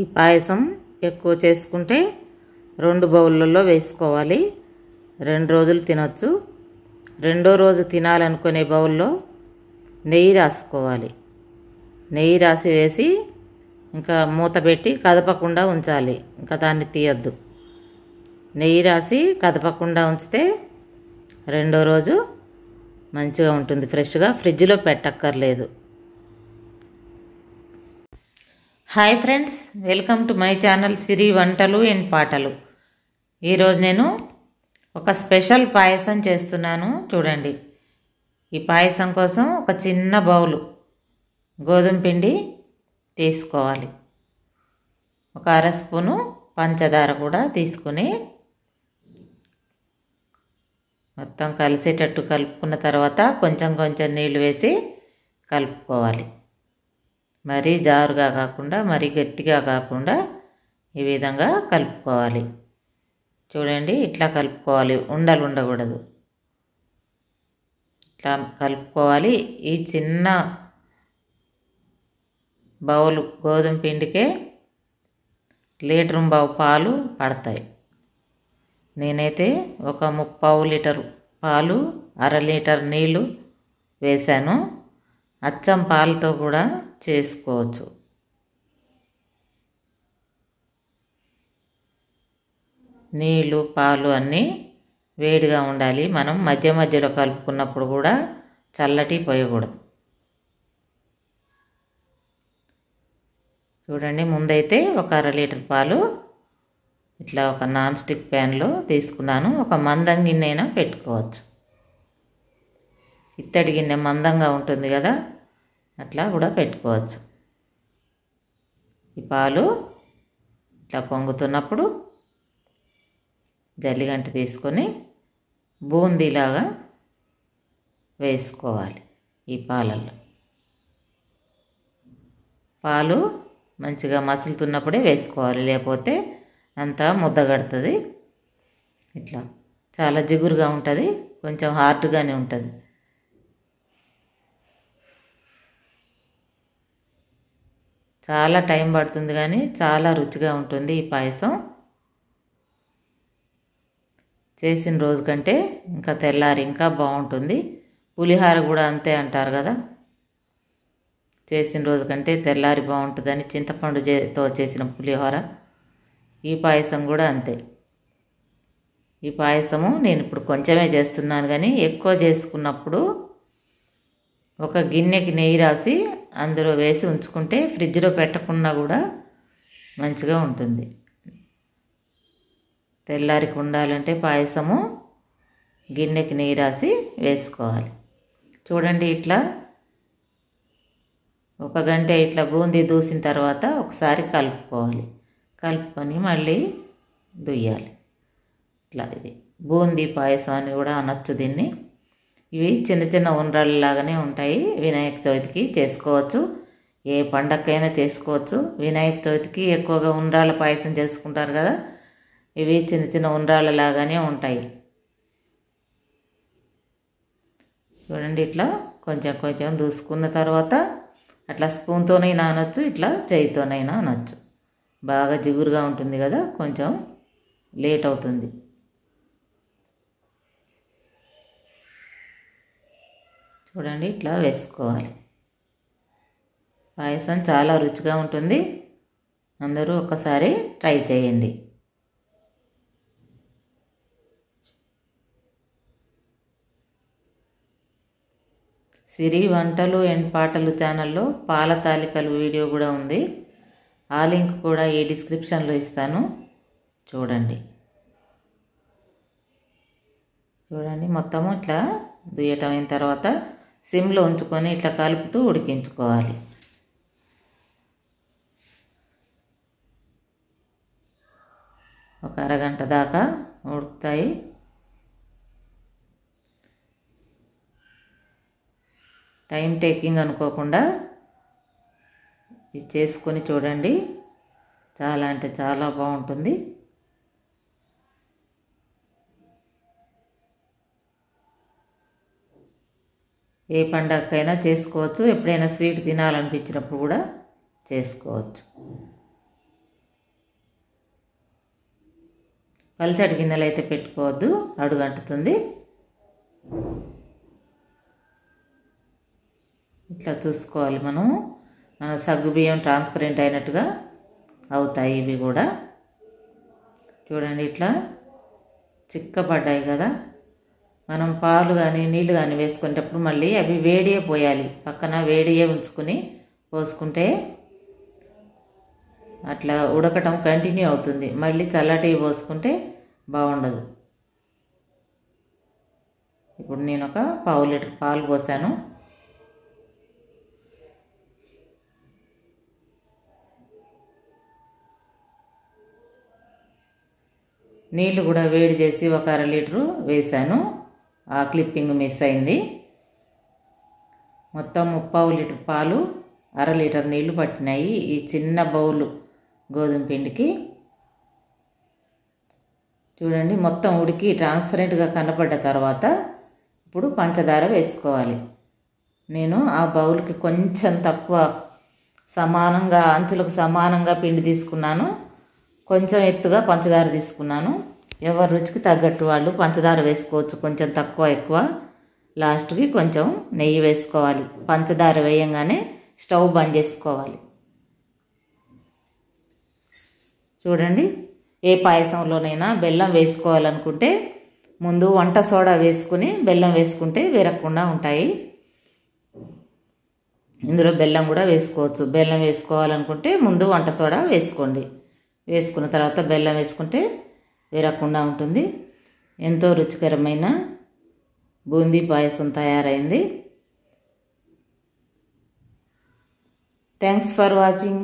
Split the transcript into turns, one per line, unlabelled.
ఈ పాయసం ఎక్కువ చేసుకుంటే రెండు బౌళ్ళల్లో వేసుకోవాలి రెండు రోజులు తినొచ్చు రెండో రోజు తినాలనుకునే బౌల్లో నెయ్యి రాసుకోవాలి నెయ్యి రాసి వేసి ఇంకా మూత పెట్టి కదపకుండా ఉంచాలి ఇంకా దాన్ని తీయొద్దు నెయ్యి రాసి కదపకుండా ఉంచితే రెండో రోజు మంచిగా ఉంటుంది ఫ్రెష్గా ఫ్రిడ్జ్లో పెట్టక్కర్లేదు hi friends welcome to my channel Siri వంటలు అండ్ పాటలు ఈరోజు నేను ఒక స్పెషల్ పాయసం చేస్తున్నాను చూడండి ఈ పాయసం కోసం ఒక చిన్న బౌలు గోధుమ పిండి తీసుకోవాలి ఒక అర స్పూను పంచదార కూడా తీసుకుని మొత్తం కలిసేటట్టు కలుపుకున్న తర్వాత కొంచెం కొంచెం నీళ్ళు వేసి కలుపుకోవాలి మరీ జారుగా కాకుండా మరీ గట్టిగా కాకుండా ఈ విధంగా కలుపుకోవాలి చూడండి ఇట్లా కలుపుకోవాలి ఉండలు ఉండకూడదు ఇట్లా కలుపుకోవాలి ఈ చిన్న బౌలు గోధుమ పిండికే లీటరు బావు పాలు పడతాయి నేనైతే ఒక ముప్పావు లీటరు పాలు అర లీటర్ నీళ్ళు వేశాను అచ్చం పాలతో కూడా చేసుకోవచ్చు నీళ్ళు పాలు అన్నీ వేడిగా ఉండాలి మనం మధ్య మధ్యలో కలుపుకున్నప్పుడు కూడా చల్లటి పోయకూడదు చూడండి ముందైతే ఒక అర లీటర్ పాలు ఇట్లా ఒక నాన్ స్టిక్ ప్యాన్లో తీసుకున్నాను ఒక మందం గిన్నె పెట్టుకోవచ్చు ఇత్తడి గిన్నె మందంగా ఉంటుంది కదా అట్లా కూడా పెట్టుకోవచ్చు ఈ పాలు ఇట్లా పొంగుతున్నప్పుడు జల్లిగంట తీసుకొని బూందీలాగా వేసుకోవాలి ఈ పాలల్లో పాలు మంచిగా మసులుతున్నప్పుడే వేసుకోవాలి లేకపోతే అంతా ముద్దగడుతుంది ఇట్లా చాలా జిగురుగా ఉంటుంది కొంచెం హార్డ్గానే ఉంటుంది చాలా టైం పడుతుంది కానీ చాలా రుచిగా ఉంటుంది ఈ పాయసం చేసిన రోజు కంటే ఇంకా తెల్లారి ఇంకా బాగుంటుంది పులిహార కూడా అంతే అంటారు కదా చేసిన రోజు కంటే తెల్లారి బాగుంటుందని చింతపండు చేతో చేసిన పులిహోర ఈ పాయసం కూడా అంతే ఈ పాయసము నేను ఇప్పుడు కొంచెమే చేస్తున్నాను కానీ ఎక్కువ చేసుకున్నప్పుడు ఒక గిన్నెకి నెయ్యి రాసి అందులో వేసి ఉంచుకుంటే ఫ్రిడ్జ్లో పెట్టకుండా కూడా మంచిగా ఉంటుంది తెల్లారికి ఉండాలంటే పాయసము గిన్నెకి నెయ్యి రాసి వేసుకోవాలి చూడండి ఇట్లా ఒక గంట ఇట్లా బూందీ దూసిన తర్వాత ఒకసారి కలుపుకోవాలి కలుపుకొని మళ్ళీ దుయ్యాలి ఇట్లా ఇది బూందీ పాయసం అని కూడా అనొచ్చు దీన్ని ఇవి చిన్న చిన్న ఉండ్రాళ్ళలాగానే ఉంటాయి వినాయక చవితికి చేసుకోవచ్చు ఏ పండక్కైనా చేసుకోవచ్చు వినాయక చవితికి ఎక్కువగా ఉండ్రాళ్ళ పాయసం చేసుకుంటారు కదా ఇవి చిన్న చిన్న ఉండ్రాళ్ళలాగానే ఉంటాయి చూడండి ఇట్లా కొంచెం కొంచెం దూసుకున్న తర్వాత అట్లా స్పూన్తోనైనా అనొచ్చు ఇట్లా చేయితోనైనా అనొచ్చు బాగా జిగురుగా ఉంటుంది కదా కొంచెం లేట్ అవుతుంది చూడండి ఇట్లా వేసుకోవాలి పాయసం చాలా రుచిగా ఉంటుంది అందరూ ఒకసారి ట్రై చేయండి సిరి వంటలు అండ్ పాటలు ఛానల్లో పాల తాలికలు వీడియో కూడా ఉంది ఆ లింక్ కూడా ఈ డిస్క్రిప్షన్లో ఇస్తాను చూడండి చూడండి మొత్తము ఇట్లా దుయ్యటం అయిన తర్వాత సిమ్లో ఉంచుకొని ఇట్లా కలుపుతూ ఉడికించుకోవాలి ఒక అరగంట దాకా ఉడుకుతాయి టైం టేకింగ్ అనుకోకుండా ఇది చేసుకొని చూడండి చాలా అంటే చాలా బాగుంటుంది ఏ పండగకైనా చేసుకోవచ్చు ఎప్పుడైనా స్వీట్ తినాలనిపించినప్పుడు కూడా చేసుకోవచ్చు పల్చడి గిన్నెలు అయితే పెట్టుకోవద్దు అడుగంటుతుంది ఇట్లా చూసుకోవాలి మనం మన సగ్గు బియ్యం ట్రాన్స్పరెంట్ అయినట్టుగా అవుతాయి ఇవి కూడా చూడండి ఇట్లా చిక్కబడ్డాయి కదా మనం పాలు కానీ నీళ్ళు కానీ వేసుకునేటప్పుడు మళ్ళీ అవి వేడియే పోయాలి పక్కన వేడియే ఉంచుకుని పోసుకుంటే అట్లా ఉడకటం కంటిన్యూ అవుతుంది మళ్ళీ చల్లటి పోసుకుంటే బాగుండదు ఇప్పుడు నేను ఒక పావు లీటర్ పాలు పోసాను నీళ్ళు కూడా వేడి చేసి ఒక అర లీటరు వేశాను ఆ క్లిప్పింగ్ మిస్ అయింది మొత్తం ముప్పావు లీటర్ పాలు అర లీటర్ నీళ్లు పట్టినాయి ఈ చిన్న బౌలు గోధుమ పిండికి చూడండి మొత్తం ఉడికి ట్రాన్స్పరెంట్గా కనపడ్డ తర్వాత ఇప్పుడు పంచదార వేసుకోవాలి నేను ఆ బౌల్కి కొంచెం తక్కువ సమానంగా అంచులకు సమానంగా పిండి తీసుకున్నాను కొంచెం ఎత్తుగా పంచదార తీసుకున్నాను ఎవరి రుచికి తగ్గట్టు వాళ్ళు పంచదార వేసుకోవచ్చు కొంచెం తక్కువ ఎక్కువ లాస్ట్కి కొంచెం నెయ్యి వేసుకోవాలి పంచదార వేయంగానే స్టవ్ బంద్ చేసుకోవాలి చూడండి ఏ పాయసంలోనైనా బెల్లం వేసుకోవాలనుకుంటే ముందు వంట సోడా వేసుకుని బెల్లం వేసుకుంటే విరగకుండా ఉంటాయి ఇందులో బెల్లం కూడా వేసుకోవచ్చు బెల్లం వేసుకోవాలనుకుంటే ముందు వంట సోడా వేసుకోండి వేసుకున్న తర్వాత బెల్లం వేసుకుంటే విరగకుండా ఉంటుంది ఎంతో రుచికరమైన బూందీ పాయసం తయారైంది థ్యాంక్స్ ఫర్ వాచింగ్